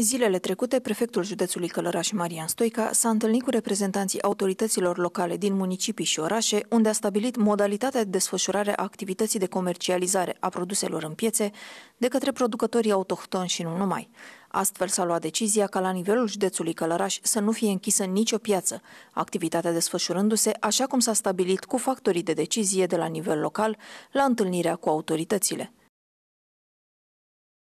Zilele trecute, prefectul județului Călăraș Marian Stoica s-a întâlnit cu reprezentanții autorităților locale din municipii și orașe, unde a stabilit modalitatea de desfășurare a activității de comercializare a produselor în piețe de către producătorii autohtoni și nu numai. Astfel s-a luat decizia ca la nivelul județului Călăraș să nu fie închisă nicio piață, activitatea desfășurându-se așa cum s-a stabilit cu factorii de decizie de la nivel local la întâlnirea cu autoritățile.